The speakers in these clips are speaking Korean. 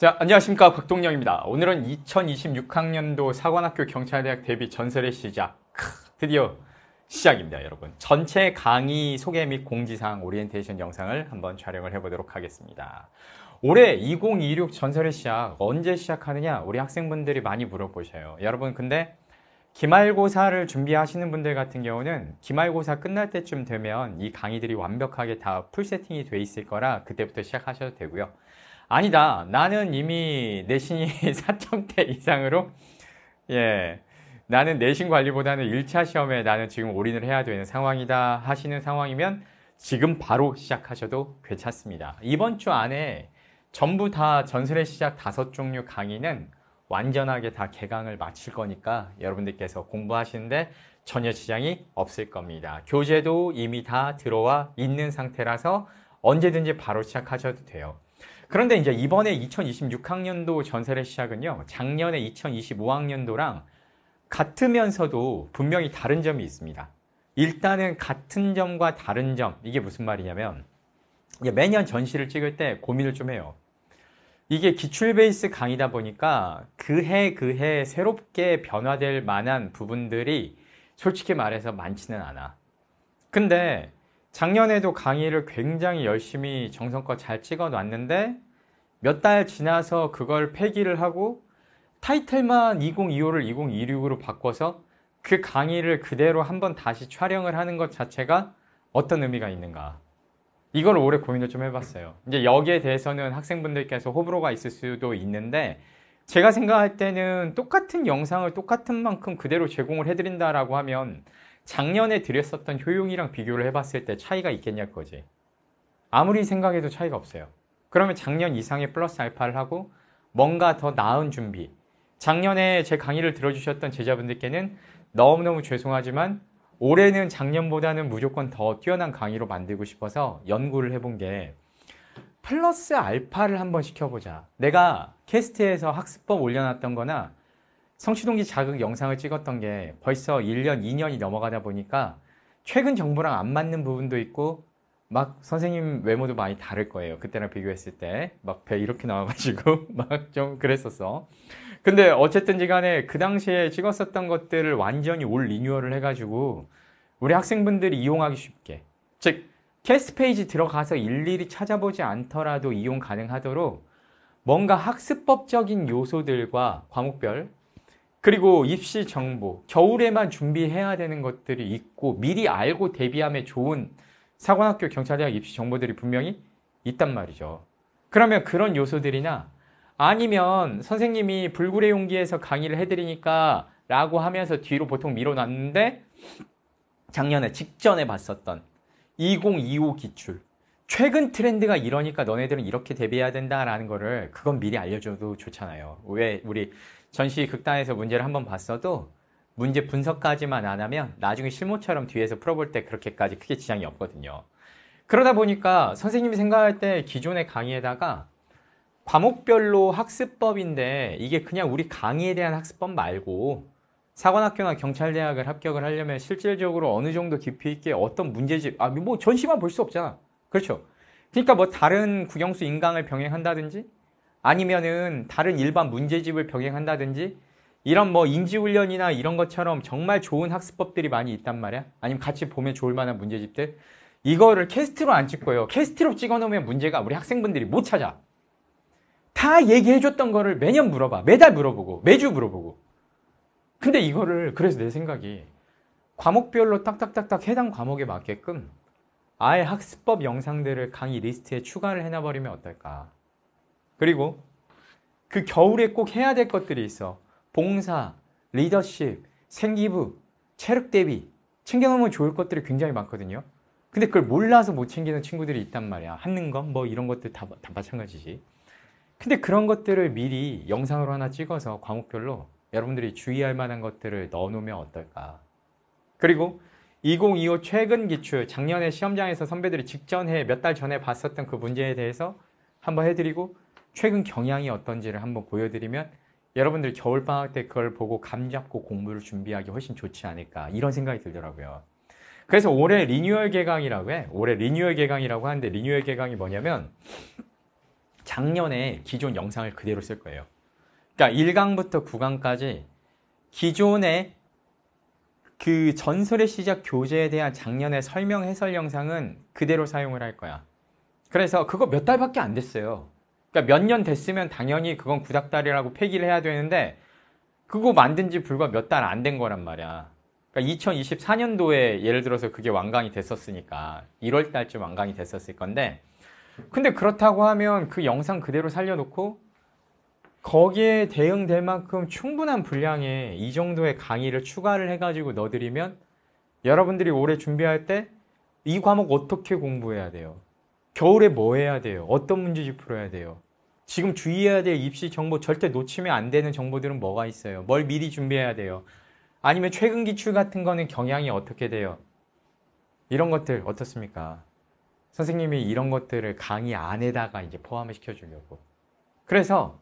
자, 안녕하십니까. 박동영입니다 오늘은 2026학년도 사관학교 경찰대학 대비 전설의 시작. 크, 드디어 시작입니다, 여러분. 전체 강의 소개 및 공지사항 오리엔테이션 영상을 한번 촬영을 해보도록 하겠습니다. 올해 2026 전설의 시작, 언제 시작하느냐? 우리 학생분들이 많이 물어보셔요. 여러분, 근데 기말고사를 준비하시는 분들 같은 경우는 기말고사 끝날 때쯤 되면 이 강의들이 완벽하게 다풀 세팅이 돼 있을 거라 그때부터 시작하셔도 되고요. 아니다. 나는 이미 내신이 4점대 이상으로 예 나는 내신 관리보다는 1차 시험에 나는 지금 올인을 해야 되는 상황이다 하시는 상황이면 지금 바로 시작하셔도 괜찮습니다. 이번 주 안에 전부 다 전설의 시작 다섯 종류 강의는 완전하게 다 개강을 마칠 거니까 여러분들께서 공부하시는데 전혀 지장이 없을 겁니다. 교재도 이미 다 들어와 있는 상태라서 언제든지 바로 시작하셔도 돼요. 그런데 이제 이번에 2026학년도 전세례 시작은요. 작년에 2025학년도랑 같으면서도 분명히 다른 점이 있습니다. 일단은 같은 점과 다른 점 이게 무슨 말이냐면 매년 전시를 찍을 때 고민을 좀 해요. 이게 기출 베이스 강의다 보니까 그해 그해 새롭게 변화될 만한 부분들이 솔직히 말해서 많지는 않아. 근데 작년에도 강의를 굉장히 열심히 정성껏 잘 찍어 놨는데 몇 달 지나서 그걸 폐기를 하고 타이틀만 2025를 2026으로 바꿔서 그 강의를 그대로 한번 다시 촬영을 하는 것 자체가 어떤 의미가 있는가 이걸 오래 고민을 좀 해봤어요 이제 여기에 대해서는 학생분들께서 호불호가 있을 수도 있는데 제가 생각할 때는 똑같은 영상을 똑같은 만큼 그대로 제공을 해드린다라고 하면 작년에 드렸었던 효용이랑 비교를 해봤을 때 차이가 있겠냐 그거지 아무리 생각해도 차이가 없어요 그러면 작년 이상의 플러스 알파를 하고 뭔가 더 나은 준비 작년에 제 강의를 들어주셨던 제자분들께는 너무너무 죄송하지만 올해는 작년보다는 무조건 더 뛰어난 강의로 만들고 싶어서 연구를 해본 게 플러스 알파를 한번 시켜보자 내가 캐스트에서 학습법 올려놨던 거나 성추동기 자극 영상을 찍었던 게 벌써 1년, 2년이 넘어가다 보니까 최근 정보랑 안 맞는 부분도 있고 막 선생님 외모도 많이 다를 거예요. 그때랑 비교했을 때 막 배 이렇게 나와가지고 막 좀 그랬었어. 근데 어쨌든지 간에 그 당시에 찍었었던 것들을 완전히 올 리뉴얼을 해가지고 우리 학생분들이 이용하기 쉽게 즉 캐스트 페이지 들어가서 일일이 찾아보지 않더라도 이용 가능하도록 뭔가 학습법적인 요소들과 과목별 그리고 입시 정보, 겨울에만 준비해야 되는 것들이 있고 미리 알고 대비함에 좋은 사관학교 경찰대학 입시 정보들이 분명히 있단 말이죠. 그러면 그런 요소들이나 아니면 선생님이 불굴의 용기에서 강의를 해드리니까 라고 하면서 뒤로 보통 밀어놨는데 작년에 직전에 봤었던 2025 기출 최근 트렌드가 이러니까 너네들은 이렇게 대비해야 된다라는 거를 그건 미리 알려줘도 좋잖아요. 왜 우리 전시 극단에서 문제를 한번 봤어도 문제 분석까지만 안 하면 나중에 실무처럼 뒤에서 풀어볼 때 그렇게까지 크게 지장이 없거든요. 그러다 보니까 선생님이 생각할 때 기존의 강의에다가 과목별로 학습법인데 이게 그냥 우리 강의에 대한 학습법 말고 사관학교나 경찰대학을 합격을 하려면 실질적으로 어느 정도 깊이 있게 어떤 문제집 아뭐 전시만 볼 수 없잖아 그렇죠 그러니까 뭐 다른 국영수 인강을 병행한다든지 아니면은 다른 일반 문제집을 병행한다든지 이런 뭐 인지훈련이나 이런 것처럼 정말 좋은 학습법들이 많이 있단 말이야 아니면 같이 보면 좋을 만한 문제집들 이거를 캐스트로 안 찍고요 캐스트로 찍어 놓으면 문제가 우리 학생분들이 못 찾아 다 얘기해 줬던 거를 매년 물어봐 매달 물어보고 매주 물어보고 근데 이거를 그래서 내 생각이 과목별로 딱딱딱딱 해당 과목에 맞게끔 아예 학습법 영상들을 강의 리스트에 추가를 해놔버리면 어떨까 그리고 그 겨울에 꼭 해야 될 것들이 있어. 봉사, 리더십, 생기부, 체력 대비 챙겨놓으면 좋을 것들이 굉장히 많거든요. 근데 그걸 몰라서 못 챙기는 친구들이 있단 말이야. 하는건 뭐 이런 것들 다, 다 마찬가지지. 근데 그런 것들을 미리 영상으로 하나 찍어서 과목별로 여러분들이 주의할 만한 것들을 넣어놓으면 어떨까. 그리고 2025 최근 기출 작년에 시험장에서 선배들이 직전에 몇 달 전에 봤었던 그 문제에 대해서 한번 해드리고 최근 경향이 어떤지를 한번 보여드리면 여러분들 겨울방학 때 그걸 보고 감 잡고 공부를 준비하기 훨씬 좋지 않을까 이런 생각이 들더라고요. 그래서 올해 리뉴얼 개강이라고 해. 올해 리뉴얼 개강이라고 하는데 리뉴얼 개강이 뭐냐면 작년에 기존 영상을 그대로 쓸 거예요. 그러니까 1강부터 9강까지 기존의 그 전설의 시작 교재에 대한 작년의 설명 해설 영상은 그대로 사용을 할 거야. 그래서 그거 몇 달밖에 안 됐어요. 그러니까 몇 년 됐으면 당연히 그건 구닥다리라고 폐기를 해야 되는데 그거 만든 지 불과 몇 달 안 된 거란 말이야. 그러니까 2024년도에 예를 들어서 그게 완강이 됐었으니까 1월 달쯤 완강이 됐었을 건데 근데 그렇다고 하면 그 영상 그대로 살려놓고 거기에 대응될 만큼 충분한 분량의 이 정도의 강의를 추가를 해가지고 넣어드리면 여러분들이 올해 준비할 때 이 과목 어떻게 공부해야 돼요? 겨울에 뭐 해야 돼요? 어떤 문제집 풀어야 돼요? 지금 주의해야 될 입시 정보 절대 놓치면 안 되는 정보들은 뭐가 있어요? 뭘 미리 준비해야 돼요? 아니면 최근 기출 같은 거는 경향이 어떻게 돼요? 이런 것들 어떻습니까? 선생님이 이런 것들을 강의 안에다가 이제 포함을 시켜주려고. 그래서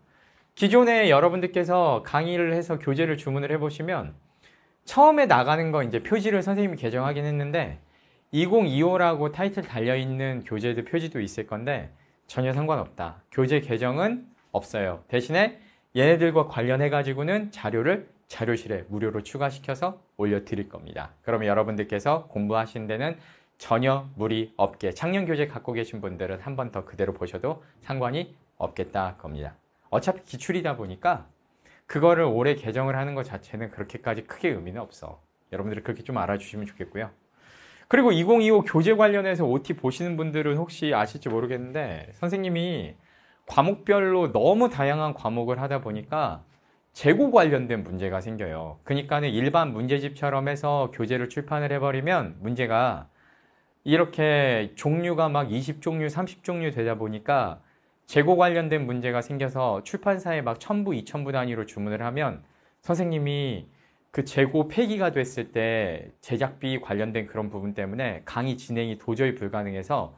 기존에 여러분들께서 강의를 해서 교재를 주문을 해보시면 처음에 나가는 거 이제 표지를 선생님이 개정하긴 했는데 2025라고 타이틀 달려있는 교재도 표지도 있을 건데 전혀 상관없다. 교재 개정은 없어요. 대신에 얘네들과 관련해가지고는 자료를 자료실에 무료로 추가시켜서 올려드릴 겁니다. 그러면 여러분들께서 공부하신 데는 전혀 무리 없게 작년 교재 갖고 계신 분들은 한 번 더 그대로 보셔도 상관이 없겠다 겁니다. 어차피 기출이다 보니까 그거를 올해 개정을 하는 것 자체는 그렇게까지 크게 의미는 없어. 여러분들이 그렇게 좀 알아주시면 좋겠고요. 그리고 2025 교재 관련해서 OT 보시는 분들은 혹시 아실지 모르겠는데 선생님이 과목별로 너무 다양한 과목을 하다 보니까 재고 관련된 문제가 생겨요. 그러니까는 일반 문제집처럼 해서 교재를 출판을 해버리면 문제가 이렇게 종류가 막 20종류, 30종류 되다 보니까 재고 관련된 문제가 생겨서 출판사에 막 1000부, 2000부 단위로 주문을 하면 선생님이 그 재고 폐기가 됐을 때 제작비 관련된 그런 부분 때문에 강의 진행이 도저히 불가능해서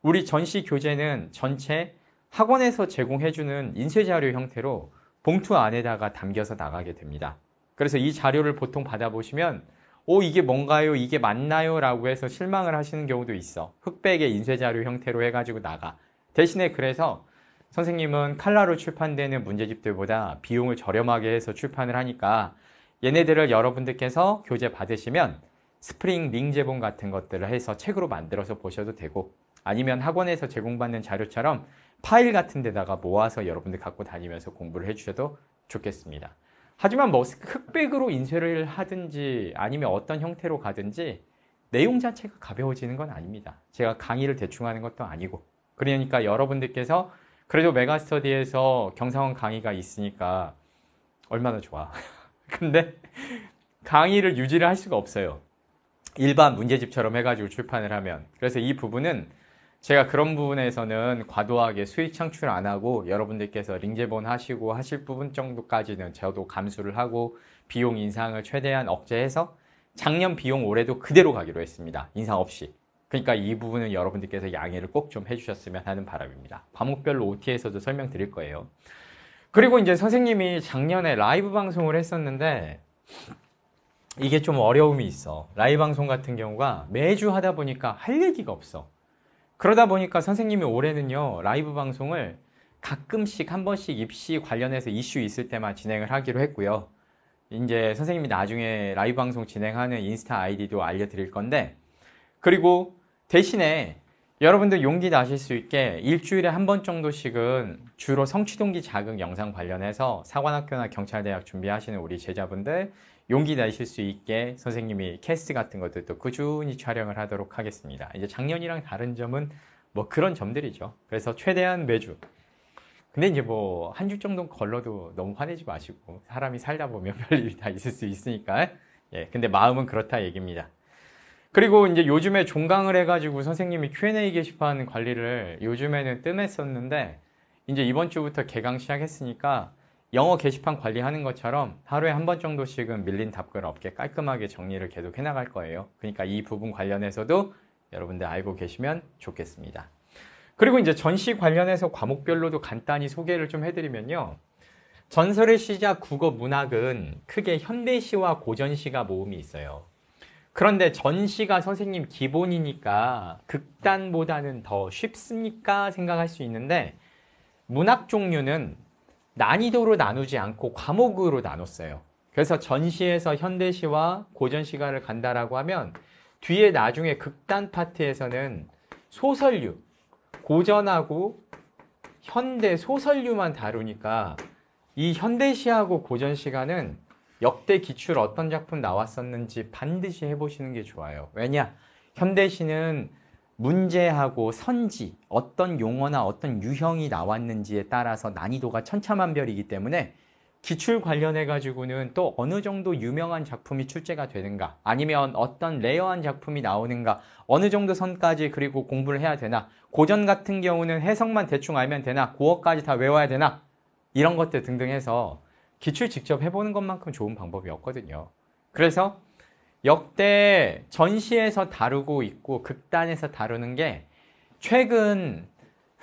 우리 전시 교재는 전체 학원에서 제공해주는 인쇄자료 형태로 봉투 안에다가 담겨서 나가게 됩니다. 그래서 이 자료를 보통 받아보시면 오 이게 뭔가요? 이게 맞나요? 라고 해서 실망을 하시는 경우도 있어. 흑백의 인쇄자료 형태로 해가지고 나가. 대신에 그래서 선생님은 칼라로 출판되는 문제집들보다 비용을 저렴하게 해서 출판을 하니까 얘네들을 여러분들께서 교재 받으시면 스프링 링 제본 같은 것들을 해서 책으로 만들어서 보셔도 되고 아니면 학원에서 제공받는 자료처럼 파일 같은 데다가 모아서 여러분들 갖고 다니면서 공부를 해주셔도 좋겠습니다. 하지만 뭐 흑백으로 인쇄를 하든지 아니면 어떤 형태로 가든지 내용 자체가 가벼워지는 건 아닙니다. 제가 강의를 대충 하는 것도 아니고 그러니까 여러분들께서 그래도 메가스터디에서 경상원 강의가 있으니까 얼마나 좋아. 근데 강의를 유지를 할 수가 없어요. 일반 문제집처럼 해가지고 출판을 하면. 그래서 이 부분은 제가 그런 부분에서는 과도하게 수익 창출 안 하고 여러분들께서 링재본 하시고 하실 부분 정도까지는 저도 감수를 하고 비용 인상을 최대한 억제해서 작년 비용 올해도 그대로 가기로 했습니다. 인상 없이. 그러니까 이 부분은 여러분들께서 양해를 꼭 좀 해주셨으면 하는 바람입니다. 과목별로 OT에서도 설명드릴 거예요. 그리고 이제 선생님이 작년에 라이브 방송을 했었는데 이게 좀 어려움이 있어. 라이브 방송 같은 경우가 매주 하다 보니까 할 얘기가 없어. 그러다 보니까 선생님이 올해는요. 라이브 방송을 가끔씩 한 번씩 입시 관련해서 이슈 있을 때만 진행을 하기로 했고요. 이제 선생님이 나중에 라이브 방송 진행하는 인스타 아이디도 알려드릴 건데 그리고 대신에 여러분들 용기 나실 수 있게 일주일에 한 번 정도씩은 주로 성취동기 자극 영상 관련해서 사관학교나 경찰대학 준비하시는 우리 제자분들 용기 내실 수 있게 선생님이 캐스트 같은 것들도 꾸준히 촬영을 하도록 하겠습니다. 이제 작년이랑 다른 점은 뭐 그런 점들이죠. 그래서 최대한 매주. 근데 이제 뭐 한 주 정도 걸러도 너무 화내지 마시고 사람이 살다 보면 별일이 다 있을 수 있으니까 예, 근데 마음은 그렇다 얘기입니다. 그리고 이제 요즘에 종강을 해가지고 선생님이 Q&A 게시판 관리를 요즘에는 뜸했었는데 이제 이번 주부터 개강 시작했으니까 영어 게시판 관리하는 것처럼 하루에 한 번 정도씩은 밀린 답글 없게 깔끔하게 정리를 계속 해나갈 거예요. 그러니까 이 부분 관련해서도 여러분들 알고 계시면 좋겠습니다. 그리고 이제 전시 관련해서 과목별로도 간단히 소개를 좀 해드리면요. 전설의 시작 국어 문학은 크게 현대시와 고전시가 모음이 있어요. 그런데 전시가 선생님 기본이니까 극단보다는 더 쉽습니까? 생각할 수 있는데 문학 종류는 난이도로 나누지 않고 과목으로 나눴어요. 그래서 전시에서 현대시와 고전시가를 간다라고 하면 뒤에 나중에 극단 파트에서는 소설류, 고전하고 현대 소설류만 다루니까 이 현대시하고 고전시가는 역대 기출 어떤 작품 나왔었는지 반드시 해보시는 게 좋아요. 왜냐? 현대시는 문제하고 선지, 어떤 용어나 어떤 유형이 나왔는지에 따라서 난이도가 천차만별이기 때문에 기출 관련해 가지고는 또 어느 정도 유명한 작품이 출제가 되는가 아니면 어떤 레어한 작품이 나오는가 어느 정도 선까지 그리고 공부를 해야 되나 고전 같은 경우는 해석만 대충 알면 되나 고어까지 다 외워야 되나 이런 것들 등등 해서 기출 직접 해보는 것만큼 좋은 방법이 없거든요. 그래서 역대 전시에서 다루고 있고 극단에서 다루는 게 최근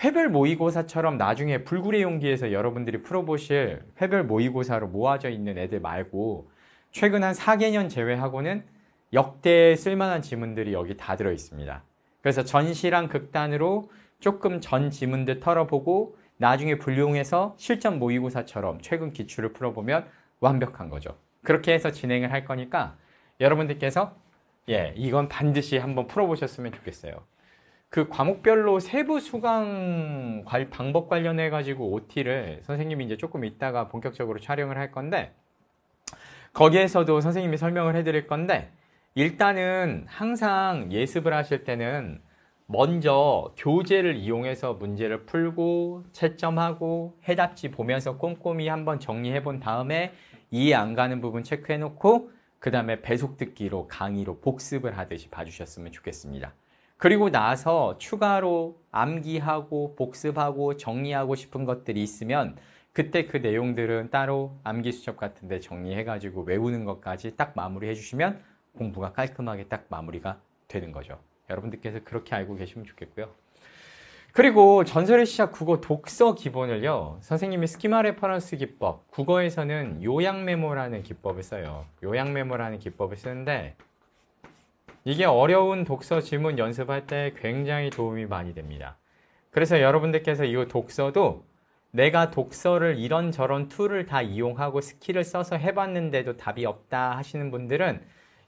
회별 모의고사처럼 나중에 불굴의 용기에서 여러분들이 풀어보실 회별 모의고사로 모아져 있는 애들 말고 최근 한 4개년 제외하고는 역대 쓸만한 지문들이 여기 다 들어있습니다. 그래서 전시랑 극단으로 조금 전 지문들 털어보고 나중에 분류해서 실전 모의고사처럼 최근 기출을 풀어보면 완벽한 거죠. 그렇게 해서 진행을 할 거니까 여러분들께서 예, 이건 반드시 한번 풀어보셨으면 좋겠어요. 그 과목별로 세부 수강 방법 관련해 가지고 OT를 선생님이 이제 조금 있다가 본격적으로 촬영을 할 건데 거기에서도 선생님이 설명을 해 드릴 건데 일단은 항상 예습을 하실 때는 먼저 교재를 이용해서 문제를 풀고 채점하고 해답지 보면서 꼼꼼히 한번 정리해 본 다음에 이해 안 가는 부분 체크해 놓고 그 다음에 배속 듣기로 강의로 복습을 하듯이 봐주셨으면 좋겠습니다. 그리고 나서 추가로 암기하고 복습하고 정리하고 싶은 것들이 있으면 그때 그 내용들은 따로 암기 수첩 같은 데 정리해가지고 외우는 것까지 딱 마무리해 주시면 공부가 깔끔하게 딱 마무리가 되는 거죠. 여러분들께서 그렇게 알고 계시면 좋겠고요. 그리고 전설의 시작 국어 독서 기본을요. 선생님이 스키마 레퍼런스 기법, 국어에서는 요약 메모라는 기법을 써요. 요약 메모라는 기법을 쓰는데 이게 어려운 독서 질문 연습할 때 굉장히 도움이 많이 됩니다. 그래서 여러분들께서 이 독서도 내가 독서를 이런저런 툴을 다 이용하고 스킬을 써서 해봤는데도 답이 없다 하시는 분들은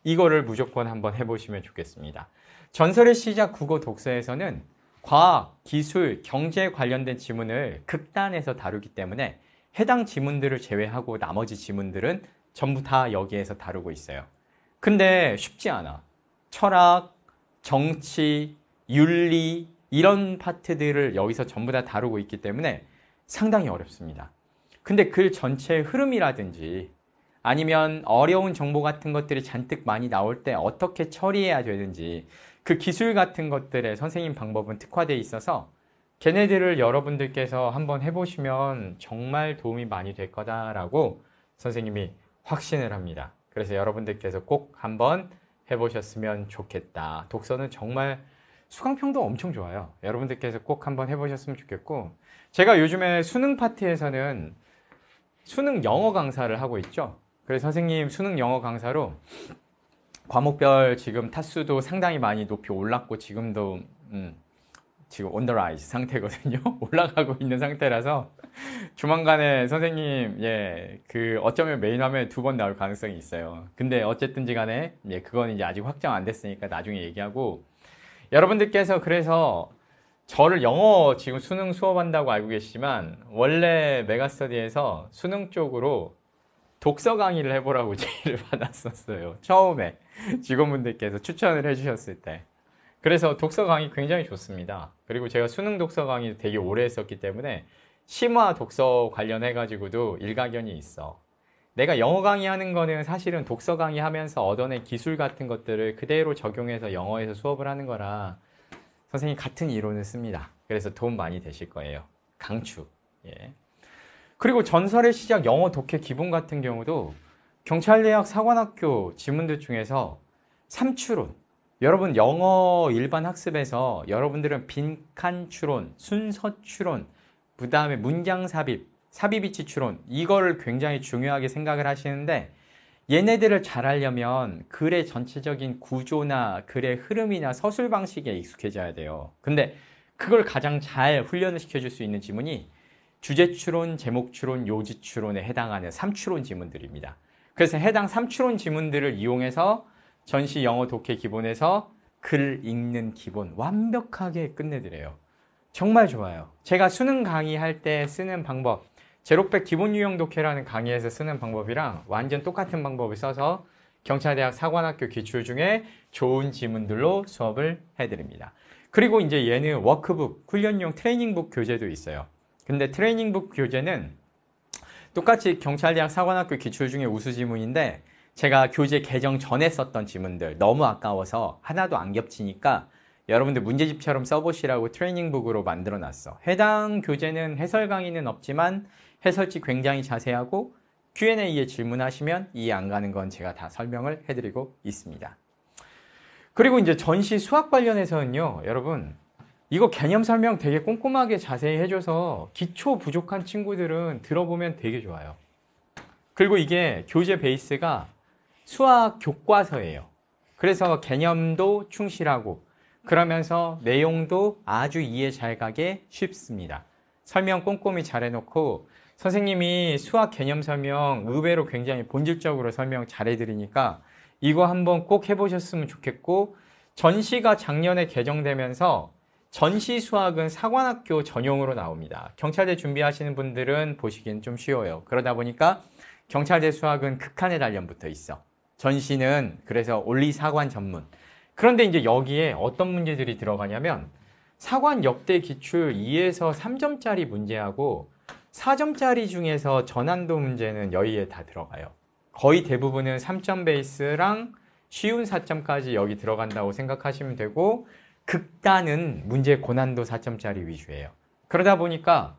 이거를 무조건 한번 해보시면 좋겠습니다. 전설의 시작 국어 독서에서는 과학, 기술, 경제에 관련된 지문을 극단에서 다루기 때문에 해당 지문들을 제외하고 나머지 지문들은 전부 다 여기에서 다루고 있어요. 근데 쉽지 않아. 철학, 정치, 윤리 이런 파트들을 여기서 전부 다 다루고 있기 때문에 상당히 어렵습니다. 근데 글 그 전체의 흐름이라든지 아니면 어려운 정보 같은 것들이 잔뜩 많이 나올 때 어떻게 처리해야 되는지 그 기술 같은 것들의 선생님 방법은 특화되어 있어서 걔네들을 여러분들께서 한번 해보시면 정말 도움이 많이 될 거다라고 선생님이 확신을 합니다. 그래서 여러분들께서 꼭 한번 해보셨으면 좋겠다. 독서는 정말 수강평도 엄청 좋아요. 여러분들께서 꼭 한번 해보셨으면 좋겠고 제가 요즘에 수능 파티에서는 수능 영어 강사를 하고 있죠. 그래서 선생님 수능 영어 강사로 과목별 지금 타수도 상당히 많이 높이 올랐고 지금도 음, 지금 언더 라이즈 상태거든요. 올라가고 있는 상태라서 조만간에 선생님 예 그 어쩌면 메인 화면에 두 번 나올 가능성이 있어요. 근데 어쨌든지 간에 예 그건 이제 아직 확정 안 됐으니까 나중에 얘기하고 여러분들께서 그래서 저를 영어 지금 수능 수업한다고 알고 계시지만 원래 메가스터디에서 수능 쪽으로 독서 강의를 해보라고 제의를 받았었어요. 처음에. 직원분들께서 추천을 해주셨을 때 그래서 독서 강의 굉장히 좋습니다 그리고 제가 수능 독서 강의 되게 오래 했었기 때문에 심화 독서 관련해 가지고도 일가견이 있어 내가 영어 강의하는 거는 사실은 독서 강의하면서 얻어낸 기술 같은 것들을 그대로 적용해서 영어에서 수업을 하는 거라 선생님 같은 이론을 씁니다 그래서 도움 많이 되실 거예요 강추 예. 그리고 전설의 시작 영어 독해 기본 같은 경우도 경찰대학 사관학교 지문들 중에서 삼추론 여러분 영어 일반 학습에서 여러분들은 빈칸 추론, 순서 추론, 그 다음에 문장 삽입, 삽입 위치 추론 이거를 굉장히 중요하게 생각을 하시는데 얘네들을 잘 하려면 글의 전체적인 구조나 글의 흐름이나 서술 방식에 익숙해져야 돼요. 근데 그걸 가장 잘 훈련을 시켜줄 수 있는 지문이 주제 추론, 제목 추론, 요지 추론에 해당하는 삼추론 지문들입니다. 그래서 해당 삼출원 지문들을 이용해서 전시 영어 독해 기본에서 글 읽는 기본 완벽하게 끝내드려요. 정말 좋아요. 제가 수능 강의할 때 쓰는 방법 제로백 기본 유형 독해라는 강의에서 쓰는 방법이랑 완전 똑같은 방법을 써서 경찰대학 사관학교 기출 중에 좋은 지문들로 수업을 해드립니다. 그리고 이제 얘는 워크북, 훈련용 트레이닝북 교재도 있어요. 근데 트레이닝북 교재는 똑같이 경찰대학 사관학교 기출 중에 우수 지문인데 제가 교재 개정 전에 썼던 지문들 너무 아까워서 하나도 안 겹치니까 여러분들 문제집처럼 써보시라고 트레이닝북으로 만들어놨어. 해당 교재는 해설 강의는 없지만 해설지 굉장히 자세하고 Q&A에 질문하시면 이해 안 가는 건 제가 다 설명을 해드리고 있습니다. 그리고 이제 전시 수학 관련해서는요. 여러분 이거 개념 설명 되게 꼼꼼하게 자세히 해줘서 기초 부족한 친구들은 들어보면 되게 좋아요. 그리고 이게 교재 베이스가 수학 교과서예요. 그래서 개념도 충실하고 그러면서 내용도 아주 이해 잘 가게 쉽습니다. 설명 꼼꼼히 잘 해놓고 선생님이 수학 개념 설명 의외로 굉장히 본질적으로 설명 잘 해드리니까 이거 한번 꼭 해보셨으면 좋겠고 전시가 작년에 개정되면서 전시 수학은 사관학교 전용으로 나옵니다. 경찰대 준비하시는 분들은 보시기엔 좀 쉬워요. 그러다 보니까 경찰대 수학은 극한의 단련 부터 있어. 전시는 그래서 올리사관 전문. 그런데 이제 여기에 어떤 문제들이 들어가냐면 사관 역대 기출 2에서 3점짜리 문제하고 4점짜리 중에서 전환도 문제는 여기에 다 들어가요. 거의 대부분은 3점 베이스랑 쉬운 4점까지 여기 들어간다고 생각하시면 되고 극단은 문제 고난도 4점짜리 위주예요. 그러다 보니까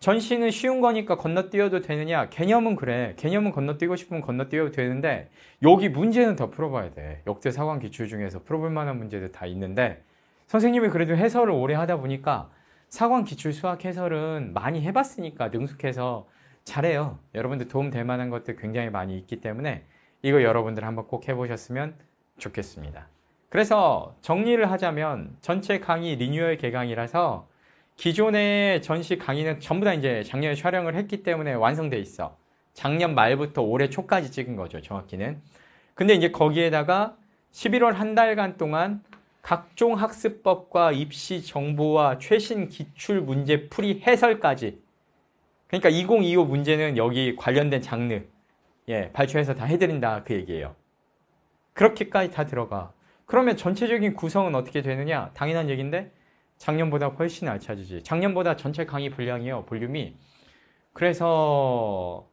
전시는 쉬운 거니까 건너뛰어도 되느냐? 개념은 그래. 개념은 건너뛰고 싶으면 건너뛰어도 되는데 여기 문제는 더 풀어봐야 돼. 역대 사관 기출 중에서 풀어볼 만한 문제들 다 있는데 선생님이 그래도 해설을 오래 하다 보니까 사관 기출 수학 해설은 많이 해봤으니까 능숙해서 잘해요. 여러분들 도움 될 만한 것들 굉장히 많이 있기 때문에 이거 여러분들 한번 꼭 해보셨으면 좋겠습니다. 그래서 정리를 하자면 전체 강의 리뉴얼 개강이라서 기존의 전시 강의는 전부 다 이제 작년에 촬영을 했기 때문에 완성돼 있어. 작년 말부터 올해 초까지 찍은 거죠, 정확히는. 근데 이제 거기에다가 11월 한 달간 동안 각종 학습법과 입시 정보와 최신 기출 문제 풀이 해설까지. 그러니까 2025 문제는 여기 관련된 장르, 예, 발췌해서 다 해드린다 그 얘기예요. 그렇게까지 다 들어가. 그러면 전체적인 구성은 어떻게 되느냐? 당연한 얘기인데 작년보다 훨씬 알차지지. 작년보다 전체 강의 분량이요, 볼륨이. 그래서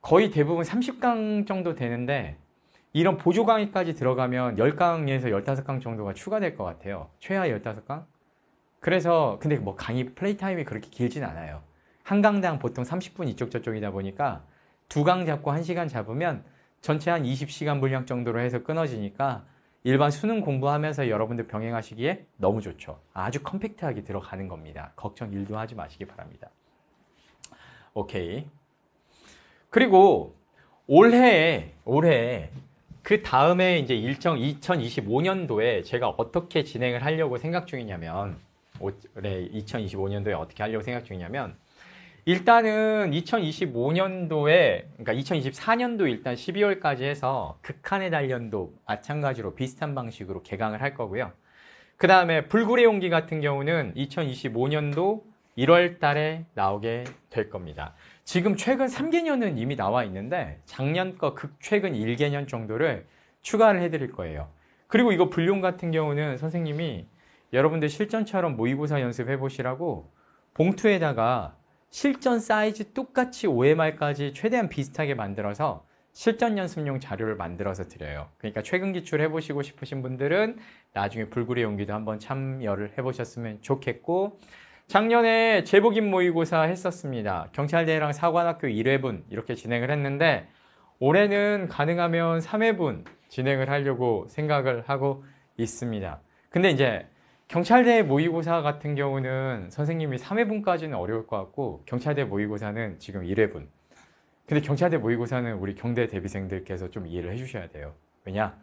거의 대부분 30강 정도 되는데 이런 보조 강의까지 들어가면 10강에서 15강 정도가 추가될 것 같아요. 최하 15강? 그래서 근데 뭐 강의 플레이 타임이 그렇게 길진 않아요. 한 강당 보통 30분 이쪽 저쪽이다 보니까 두 강 잡고 한시간 잡으면 전체 한 20시간 분량 정도로 해서 끊어지니까 일반 수능 공부하면서 여러분들 병행하시기에 너무 좋죠. 아주 컴팩트하게 들어가는 겁니다. 걱정 일도 하지 마시기 바랍니다. 오케이. 그리고 올해 올해 그 다음에 이제 일정 2025년도에 제가 어떻게 진행을 하려고 생각 중이냐면 올해 2025년도에 어떻게 하려고 생각 중이냐면 일단은 2025년도에 그러니까 2024년도 일단 12월까지 해서 극한의 단련도 마찬가지로 비슷한 방식으로 개강을 할 거고요. 그 다음에 불굴의 용기 같은 경우는 2025년도 1월 달에 나오게 될 겁니다. 지금 최근 3개년은 이미 나와 있는데 작년 거 극 최근 1개년 정도를 추가를 해드릴 거예요. 그리고 이거 불륜 같은 경우는 선생님이 여러분들 실전처럼 모의고사 연습해보시라고 봉투에다가 실전 사이즈 똑같이 OMR까지 최대한 비슷하게 만들어서 실전 연습용 자료를 만들어서 드려요. 그러니까 최근 기출 해보시고 싶으신 분들은 나중에 불굴의 용기도 한번 참여를 해보셨으면 좋겠고 작년에 제복인 모의고사 했었습니다. 경찰대랑 사관학교 1회분 이렇게 진행을 했는데 올해는 가능하면 3회분 진행을 하려고 생각을 하고 있습니다. 근데 이제 경찰대 모의고사 같은 경우는 선생님이 3회분까지는 어려울 것 같고 경찰대 모의고사는 지금 1회분 근데 경찰대 모의고사는 우리 경대 대비생들께서 좀 이해를 해주셔야 돼요 왜냐?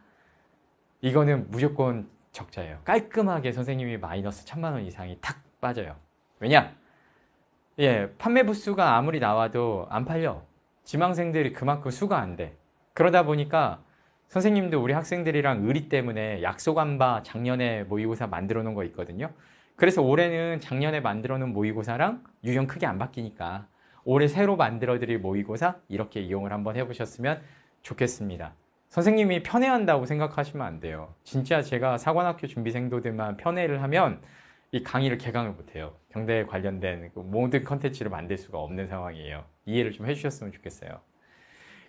이거는 무조건 적자예요 깔끔하게 선생님이 마이너스 천만 원 이상이 탁 빠져요 왜냐? 예, 판매 부수가 아무리 나와도 안 팔려 지망생들이 그만큼 수가 안 돼 그러다 보니까 선생님도 우리 학생들이랑 의리 때문에 약속안바 작년에 모의고사 만들어 놓은 거 있거든요. 그래서 올해는 작년에 만들어 놓은 모의고사랑 유형 크게 안 바뀌니까 올해 새로 만들어 드릴 모의고사 이렇게 이용을 한번 해보셨으면 좋겠습니다. 선생님이 편애한다고 생각하시면 안 돼요. 진짜 제가 사관학교 준비생도들만 편애를 하면 이 강의를 개강을 못해요. 경대에 관련된 그 모든 컨텐츠를 만들 수가 없는 상황이에요. 이해를 좀 해주셨으면 좋겠어요.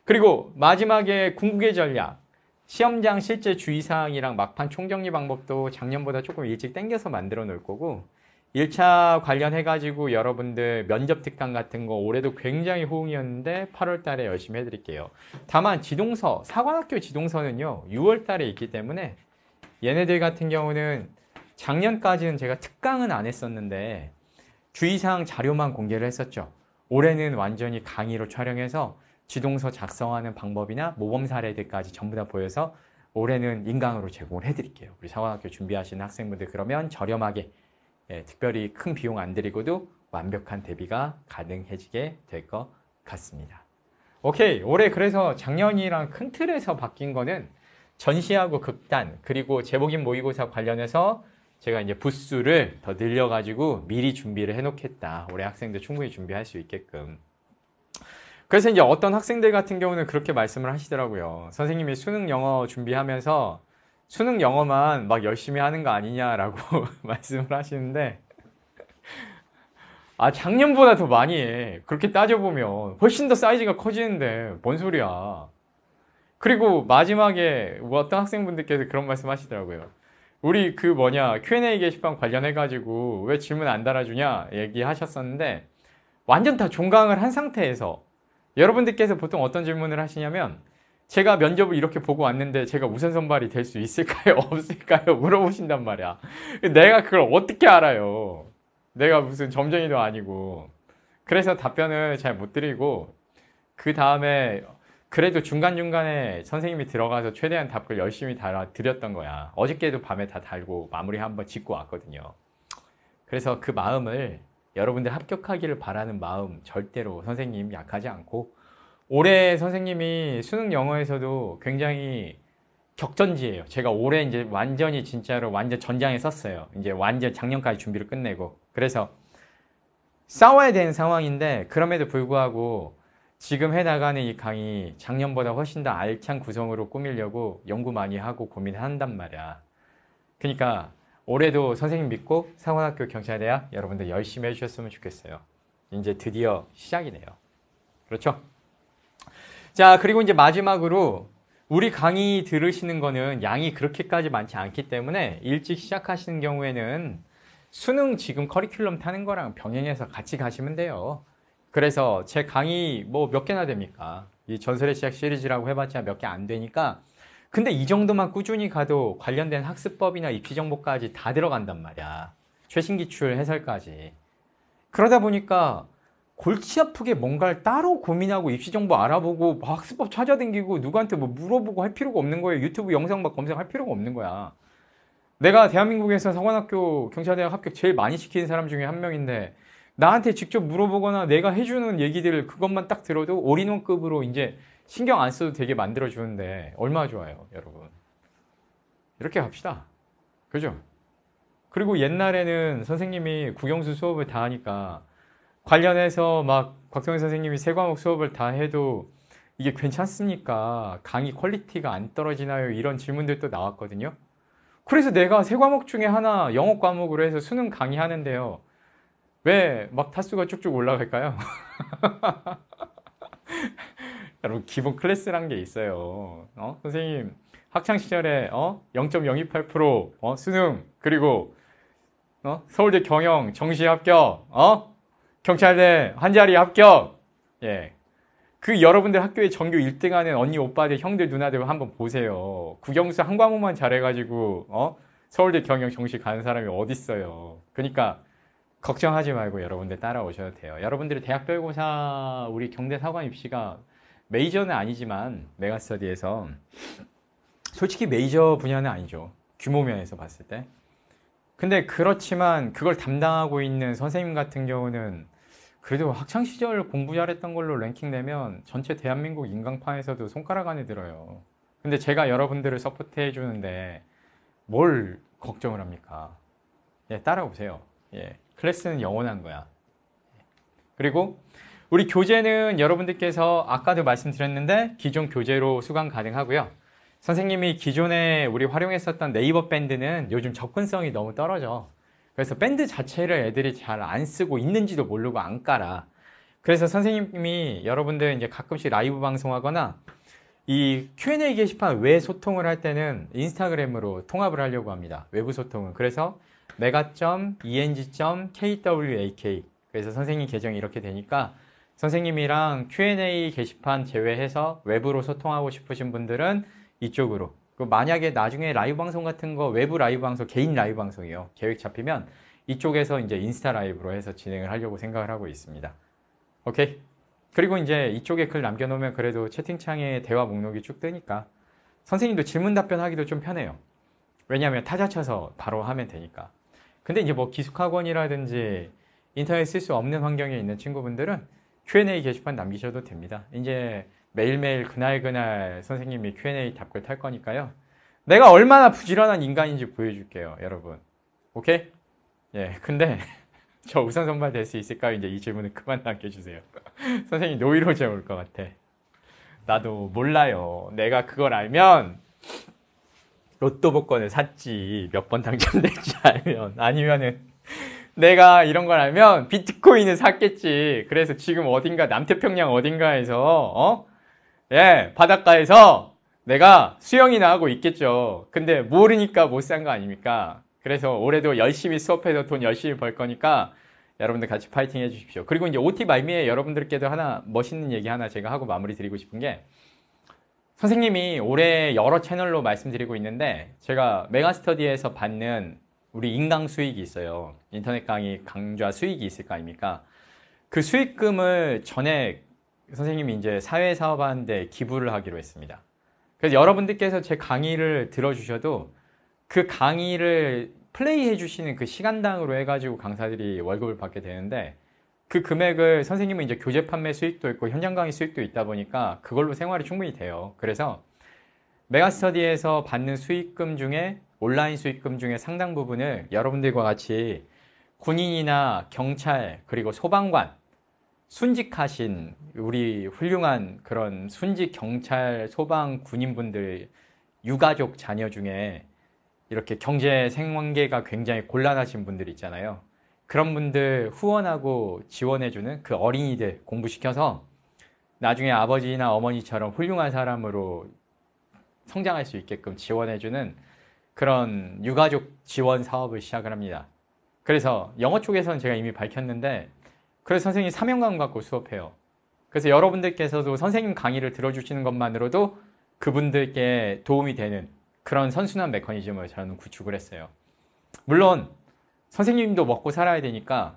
그리고 마지막에 궁극의 전략. 시험장 실제 주의사항이랑 막판 총정리 방법도 작년보다 조금 일찍 땡겨서 만들어 놓을 거고 1차 관련해가지고 여러분들 면접 특강 같은 거 올해도 굉장히 호응이었는데 8월 달에 열심히 해드릴게요. 다만 지동서, 사관학교 지동서는요. 6월 달에 있기 때문에 얘네들 같은 경우는 작년까지는 제가 특강은 안 했었는데 주의사항 자료만 공개를 했었죠. 올해는 완전히 강의로 촬영해서 지동서 작성하는 방법이나 모범 사례들까지 전부 다 보여서 올해는 인강으로 제공을 해드릴게요. 우리 사관학교 준비하시는 학생분들 그러면 저렴하게 예, 특별히 큰 비용 안드리고도 완벽한 대비가 가능해지게 될 것 같습니다. 오케이 올해 그래서 작년이랑 큰 틀에서 바뀐 거는 전시하고 극단 그리고 제복인 모의고사 관련해서 제가 이제 부수를 더 늘려가지고 미리 준비를 해놓겠다. 올해 학생들 충분히 준비할 수 있게끔. 그래서 이제 어떤 학생들 같은 경우는 그렇게 말씀을 하시더라고요. 선생님이 수능 영어 준비하면서 수능 영어만 막 열심히 하는 거 아니냐라고 말씀을 하시는데 아 작년보다 더 많이 해. 그렇게 따져보면 훨씬 더 사이즈가 커지는데 뭔 소리야. 그리고 마지막에 어떤 학생분들께서 그런 말씀 하시더라고요. 우리 그 뭐냐 Q&A 게시판 관련해가지고 왜 질문 안 달아주냐 얘기하셨었는데 완전 다 종강을 한 상태에서 여러분들께서 보통 어떤 질문을 하시냐면 제가 면접을 이렇게 보고 왔는데 제가 우선 선발이 될 수 있을까요? 없을까요? 물어보신단 말이야. 내가 그걸 어떻게 알아요? 내가 무슨 점쟁이도 아니고. 그래서 답변을 잘 못 드리고 그 다음에 그래도 중간중간에 선생님이 들어가서 최대한 답글 열심히 달아 드렸던 거야. 어저께도 밤에 다 달고 마무리 한번 짓고 왔거든요. 그래서 그 마음을 여러분들 합격하기를 바라는 마음 절대로 선생님 약하지 않고 올해 선생님이 수능 영어에서도 굉장히 격전지예요. 제가 올해 이제 완전히 진짜로 완전 전장에 섰어요. 이제 완전 작년까지 준비를 끝내고 그래서 싸워야 되는 상황인데 그럼에도 불구하고 지금 해나가는 이 강의 작년보다 훨씬 더 알찬 구성으로 꾸밀려고 연구 많이 하고 고민한단 말이야. 그러니까 올해도 선생님 믿고 상원학교 경찰대학 여러분들 열심히 해주셨으면 좋겠어요. 이제 드디어 시작이네요. 그렇죠? 자, 그리고 이제 마지막으로 우리 강의 들으시는 거는 양이 그렇게까지 많지 않기 때문에 일찍 시작하시는 경우에는 수능 지금 커리큘럼 타는 거랑 병행해서 같이 가시면 돼요. 그래서 제 강의 뭐 몇 개나 됩니까? 이 전설의 시작 시리즈라고 해봤자 몇 개 안 되니까 근데 이 정도만 꾸준히 가도 관련된 학습법이나 입시 정보까지 다 들어간단 말이야. 최신 기출 해설까지. 그러다 보니까 골치 아프게 뭔가를 따로 고민하고 입시 정보 알아보고 학습법 찾아댕기고 누구한테 뭐 물어보고 할 필요가 없는 거예요. 유튜브 영상 막 검색할 필요가 없는 거야. 내가 대한민국에서 성원학교 경찰대학 합격 제일 많이 시키는 사람 중에 한 명인데 나한테 직접 물어보거나 내가 해주는 얘기들 그것만 딱 들어도 올인원급으로 이제 신경 안 써도 되게 만들어주는데 얼마나 좋아요 여러분 이렇게 갑시다 그죠? 그리고 옛날에는 선생님이 국영수 수업을 다 하니까 관련해서 막 곽성현 선생님이 세 과목 수업을 다 해도 이게 괜찮습니까? 강의 퀄리티가 안 떨어지나요? 이런 질문들도 나왔거든요. 그래서 내가 세 과목 중에 하나 영어 과목으로 해서 수능 강의하는데요. 왜 막 타수가 쭉쭉 올라갈까요? 여러분 기본 클래스란 게 있어요. 어? 선생님 학창 시절에 어? 0.028% 어? 수능 그리고 어? 서울대 경영 정시 합격 어? 경찰대 한 자리 합격 예. 그 여러분들 학교에 전교 1등 하는 언니 오빠들 형들 누나들 한번 보세요. 국영수 한 과목만 잘해가지고 어? 서울대 경영 정시 가는 사람이 어딨어요. 그러니까 걱정하지 말고 여러분들 따라오셔도 돼요. 여러분들이 대학별고사 우리 경대사관 입시가 메이저는 아니지만 메가스터디에서 솔직히 메이저 분야는 아니죠. 규모 면에서 봤을 때. 근데 그렇지만 그걸 담당하고 있는 선생님 같은 경우는 그래도 학창 시절 공부 잘했던 걸로 랭킹되면 전체 대한민국 인강판에서도 손가락 안에 들어요. 근데 제가 여러분들을 서포트해 주는데 뭘 걱정을 합니까? 예, 따라오세요. 예, 클래스는 영원한 거야. 그리고 우리 교재는 여러분들께서 아까도 말씀드렸는데 기존 교재로 수강 가능하고요. 선생님이 기존에 우리 활용했었던 네이버 밴드는 요즘 접근성이 너무 떨어져. 그래서 밴드 자체를 애들이 잘 안 쓰고 있는지도 모르고 안 깔아. 그래서 선생님이 여러분들 이제 가끔씩 라이브 방송하거나 이 Q&A 게시판 외 소통을 할 때는 인스타그램으로 통합을 하려고 합니다. 외부 소통은. 그래서 메가.eng.kwak 그래서 선생님 계정이 이렇게 되니까 선생님이랑 Q&A 게시판 제외해서 외부로 소통하고 싶으신 분들은 이쪽으로 만약에 나중에 라이브 방송 같은 거 외부 라이브 방송 개인 라이브 방송이요 계획 잡히면 이쪽에서 이제 인스타 라이브로 해서 진행을 하려고 생각을 하고 있습니다 오케이 그리고 이제 이쪽에 글 남겨놓으면 그래도 채팅창에 대화 목록이 쭉 뜨니까 선생님도 질문 답변하기도 좀 편해요 왜냐하면 타자 쳐서 바로 하면 되니까 근데 이제 뭐 기숙학원이라든지 인터넷 쓸 수 없는 환경에 있는 친구분들은 Q&A 게시판 남기셔도 됩니다. 이제 매일매일 그날그날 선생님이 Q&A 답글 탈 거니까요. 내가 얼마나 부지런한 인간인지 보여줄게요, 여러분. 오케이? 예, 근데 저 우선 선발 될 수 있을까요? 이제 이 질문은 그만 남겨주세요. 선생님 노이로제 올 것 같아. 나도 몰라요. 내가 그걸 알면 로또 복권을 샀지 몇 번 당첨될지 알면 아니면은 내가 이런 걸 알면 비트코인을 샀겠지. 그래서 지금 어딘가 남태평양 어딘가에서 어? 예, 바닷가에서 내가 수영이나 하고 있겠죠. 근데 모르니까 못 산 거 아닙니까? 그래서 올해도 열심히 수업해서 돈 열심히 벌 거니까 여러분들 같이 파이팅 해주십시오. 그리고 이제 OT 말미에 여러분들께도 하나 멋있는 얘기 하나 제가 하고 마무리 드리고 싶은 게 선생님이 올해 여러 채널로 말씀드리고 있는데 제가 메가스터디에서 받는 우리 인강 수익이 있어요. 인터넷 강의 강좌 수익이 있을 거 아닙니까? 그 수익금을 전액 선생님이 이제 사회사업하는데 기부를 하기로 했습니다. 그래서 여러분들께서 제 강의를 들어주셔도 그 강의를 플레이해 주시는 그 시간당으로 해가지고 강사들이 월급을 받게 되는데 그 금액을 선생님은 이제 교재 판매 수익도 있고 현장 강의 수익도 있다 보니까 그걸로 생활이 충분히 돼요. 그래서 메가스터디에서 받는 수익금 중에 온라인 수익금 중에 상당 부분을 여러분들과 같이 군인이나 경찰 그리고 소방관 순직하신 우리 훌륭한 그런 순직 경찰 소방 군인분들 유가족 자녀 중에 이렇게 경제 생관계가 굉장히 곤란하신 분들 있잖아요. 그런 분들 후원하고 지원해주는 그 어린이들 공부시켜서 나중에 아버지나 어머니처럼 훌륭한 사람으로 성장할 수 있게끔 지원해주는 그런 유가족 지원 사업을 시작을 합니다. 그래서 영어 쪽에서는 제가 이미 밝혔는데 그래서 선생님 사명감 갖고 수업해요. 그래서 여러분들께서도 선생님 강의를 들어주시는 것만으로도 그분들께 도움이 되는 그런 선순환 메커니즘을 저는 구축을 했어요. 물론 선생님도 먹고 살아야 되니까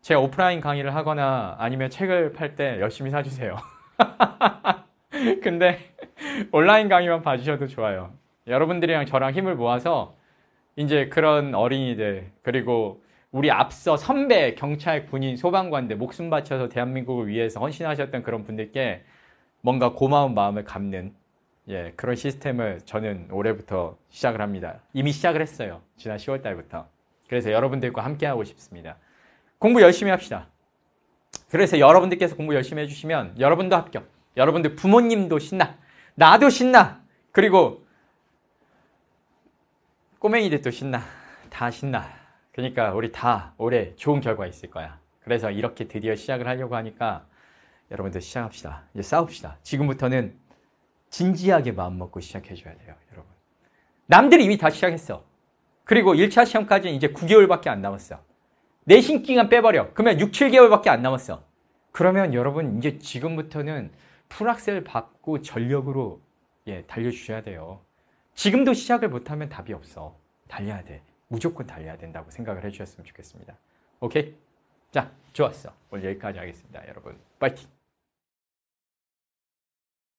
제 오프라인 강의를 하거나 아니면 책을 팔 때 열심히 사주세요. 근데 온라인 강의만 봐주셔도 좋아요. 여러분들이랑 저랑 힘을 모아서 이제 그런 어린이들 그리고 우리 앞서 선배 경찰 군인 소방관들 목숨 바쳐서 대한민국을 위해서 헌신하셨던 그런 분들께 뭔가 고마운 마음을 갚는 예, 그런 시스템을 저는 올해부터 시작을 합니다. 이미 시작을 했어요. 지난 10월 달부터. 그래서 여러분들과 함께 하고 싶습니다. 공부 열심히 합시다. 그래서 여러분들께서 공부 열심히 해주시면 여러분도 합격. 여러분들 부모님도 신나. 나도 신나. 그리고 꼬맹이들 또 신나 다 신나 그러니까 우리 다 올해 좋은 결과 있을 거야 그래서 이렇게 드디어 시작을 하려고 하니까 여러분들 시작합시다 이제 싸웁시다 지금부터는 진지하게 마음먹고 시작해줘야 돼요 여러분 남들이 이미 다 시작했어 그리고 1차 시험까지는 이제 9개월밖에 안 남았어 내신 기간 빼버려 그러면 6, 7개월밖에 안 남았어 그러면 여러분 이제 지금부터는 풀악셀 받고 전력으로 예, 달려주셔야 돼요 지금도 시작을 못하면 답이 없어. 달려야 돼. 무조건 달려야 된다고 생각을 해주셨으면 좋겠습니다. 오케이? 자, 좋았어. 오늘 여기까지 하겠습니다. 여러분, 파이팅!